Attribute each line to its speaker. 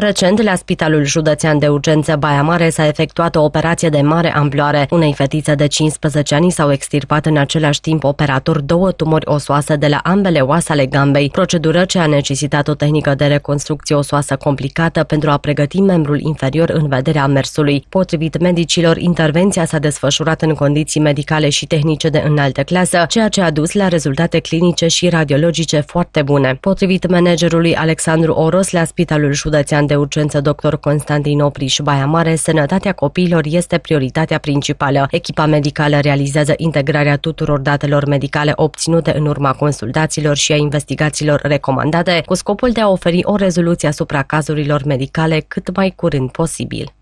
Speaker 1: Recent, la Spitalul Județean de Urgență Baia Mare s-a efectuat o operație de mare amploare. Unei fetițe de 15 ani s-au extirpat în același timp operator două tumori osoase de la ambele oase ale gambei, procedură ce a necesitat o tehnică de reconstrucție osoasă complicată pentru a pregăti membrul inferior în vederea mersului. Potrivit medicilor, intervenția s-a desfășurat în condiții medicale și tehnice de înaltă clasă, ceea ce a dus la rezultate clinice și radiologice foarte bune. Potrivit managerului Alexandru Oros la Spitalul Județean Spitalul de Urgență Dr. Constantin Opriș Baia Mare, sănătatea copiilor este prioritatea principală. Echipa medicală realizează integrarea tuturor datelor medicale obținute în urma consultațiilor și a investigațiilor recomandate, cu scopul de a oferi o rezoluție asupra cazurilor medicale cât mai curând posibil.